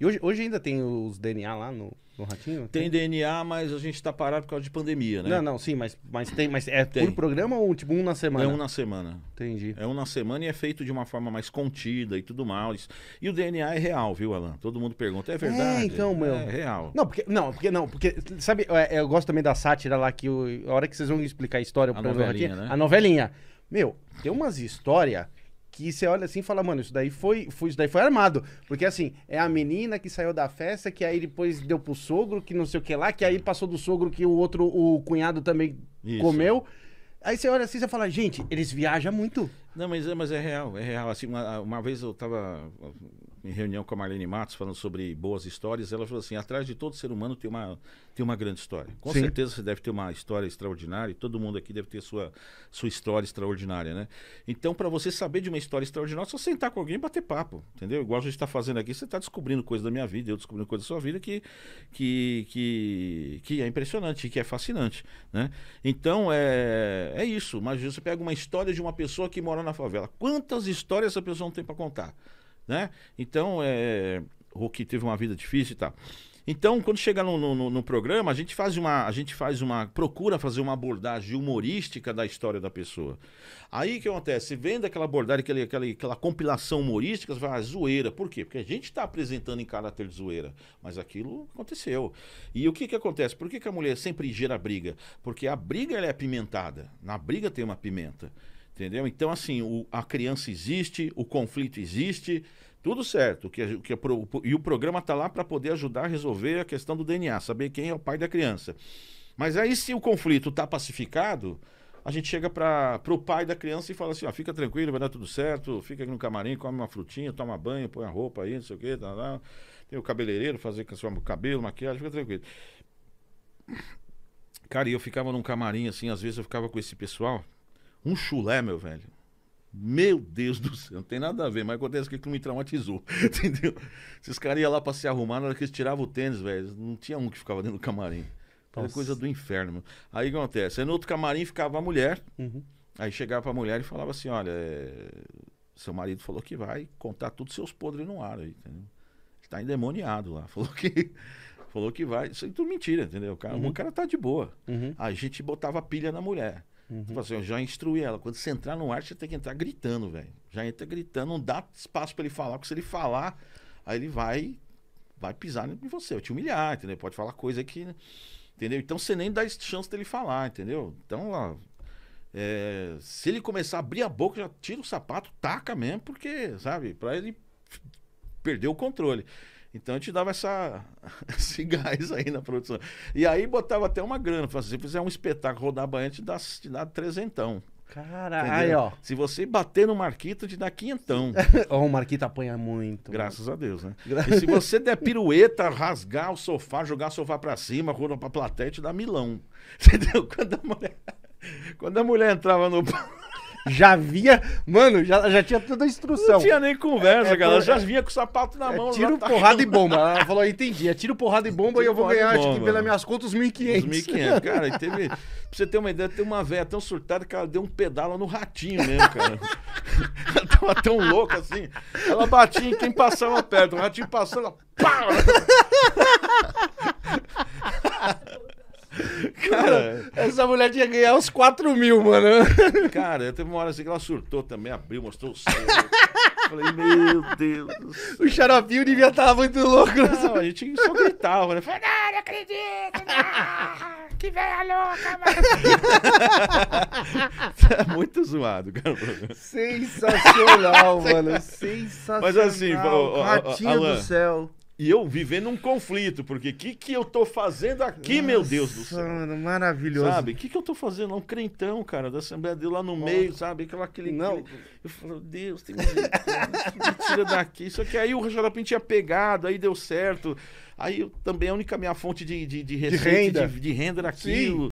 E hoje, hoje ainda tem os DNA lá no, no Ratinho? Tem, tem, DNA, mas a gente tá parado por causa de pandemia, né? Não, não, sim, mas, mas tem. Mas é tem. por programa ou tipo um na semana? É um na semana. Entendi. É um na semana e é feito de uma forma mais contida e tudo mais. E o DNA é real, viu, Alan? Todo mundo pergunta. É, é verdade? É, então, meu. É real. Não, porque. Não, porque não, porque. Sabe, eu, gosto também da sátira lá que eu, a hora que vocês vão explicar a história pro a novelinha, Ratinho, né? A novelinha. Meu, tem umas histórias que você olha assim e fala, mano, isso daí foi, foi, isso daí foi armado. Porque assim, é a menina que saiu da festa, que aí depois deu pro sogro, que não sei o que lá, que aí passou do sogro que o outro, o cunhado também isso. comeu. Aí você olha assim e fala, gente, eles viajam muito. Não, mas, é, mas é real, é real. Assim, uma, uma vez eu estava ah, em reunião com a Marlene Matos falando sobre boas histórias, ela falou assim: atrás de todo ser humano tem uma, tem uma grande história. Com Sim. certeza você deve ter uma história extraordinária, e todo mundo aqui deve ter sua, sua história extraordinária, né? Então, para você saber de uma história extraordinária, é só sentar com alguém e bater papo, entendeu? Igual a gente está fazendo aqui, você está descobrindo coisas da minha vida, eu descobrindo coisas da sua vida que, que, que, que é impressionante, que é fascinante, né? Então, é, é isso. Mas você pega uma história de uma pessoa que mora mora na favela. Quantas histórias essa pessoa não tem para contar, né? Então, é, o que teve uma vida difícil e tal. Então, quando chega no, no, no, programa, a gente faz uma, a gente faz uma, procura fazer uma abordagem humorística da história da pessoa. Aí o que acontece? Vendo aquela abordagem, aquela, aquela, aquela compilação humorística, você fala, ah, é zoeira. Por quê? Porque a gente está apresentando em caráter de zoeira, mas aquilo aconteceu. E o que que acontece? Por que, que a mulher sempre gera briga? Porque a briga ela é apimentada. Na briga tem uma pimenta. Entendeu? Então, assim, o, a criança existe, o conflito existe, tudo certo. que, o que, e o programa está lá para poder ajudar a resolver a questão do DNA, saber quem é o pai da criança. Mas aí, se o conflito está pacificado, a gente chega para o pai da criança e fala assim: ó, fica tranquilo, vai dar tudo certo, fica aqui no camarim, come uma frutinha, toma banho, põe a roupa aí, não sei o quê, tá lá. tem o cabeleireiro, fazer com o cabelo, maquiagem, fica tranquilo. Cara, e eu ficava num camarim assim, às vezes eu ficava com esse pessoal um chulé, meu velho. Meu Deus do céu, não tem nada a ver, mas acontece que aquilo me traumatizou, entendeu? Esses caras iam lá pra se arrumar, na hora que eles tiravam o tênis, velho, não tinha um que ficava dentro do camarim. Era Nossa. coisa do inferno, meu. Aí o que acontece? Aí no outro camarim ficava a mulher, uhum. aí chegava pra mulher e falava assim, olha, eh, seu marido falou que vai contar todos seus podres no ar aí, entendeu? Ele tá endemoniado lá, falou que... Falou que vai. Isso é tudo mentira, entendeu? O cara, uhum. o cara tá de boa. Uhum. A gente botava pilha na mulher. Uhum. Você assim, eu já instruí ela. Quando você entrar no ar, você tem que entrar gritando, velho. Já entra gritando, não dá espaço para ele falar, porque se ele falar, aí ele vai vai pisar em você, vai te humilhar, entendeu? Pode falar coisa que. Entendeu? Então você nem dá chance dele falar, entendeu? Então, ó, é, se ele começar a abrir a boca, já tira o sapato, taca mesmo, porque, sabe, pra ele perder o controle. Então eu te dava essa, esse gás aí na produção. E aí botava até uma grana. Assim, se você fizer um espetáculo rodar banho, te dá, te dá trezentão. Caralho, aí, ó. Se você bater no Marquito, te dá quinhentão. o Marquito apanha muito. Graças a Deus, né? Gra e se você der pirueta, rasgar o sofá, jogar o sofá pra cima, rolar pra plateia, te dá milão. Entendeu? Quando a mulher, quando a mulher entrava no já via. Mano, já, já tinha toda a instrução. Não tinha nem conversa, é, é, Por... É, já vinha com o sapato na é, mão. Tiro, tá porrada e bomba. Ela falou: entendi. É tiro, porrada e bomba tiro, e eu vou ganhar, acho que pelas minhas contas, os 1.500. Os 1.500, cara. E teve. pra você ter uma ideia, tem uma velha tão surtada que ela deu um pedalo no ratinho mesmo, cara. ela tava tão louca assim. Ela batia em quem passava perto. O ratinho passando, ela. Pá! Cara, é. essa mulher tinha que ganhar uns 4 mil, mano. Cara, eu teve uma hora assim que ela surtou também, abriu, mostrou o céu. Falei, meu Deus. O xaropinho devia estar tá muito louco. Né? Não, a gente só gritava, né? Falei, não, não acredito, não. Que velha louca, mano. é muito zoado, cara. Sensacional, mano. Sensacional. Mas assim, Ratinho Alan, do céu. E eu vivendo um conflito, porque o que, que eu tô fazendo aqui, Nossa, meu Deus do céu? Mano, maravilhoso. Sabe? O que, que eu tô fazendo? É um crentão, cara, da Assembleia de Deus lá no Nossa. meio, sabe? Aquela, aquele, Não. Aquele... Eu falo, Deus, tem me tira daqui. Só que aí o Rajolapim tinha pegado, aí deu certo. Aí eu, também a única minha fonte de, de, de receita, de renda, de, de renda era aquilo. Sim.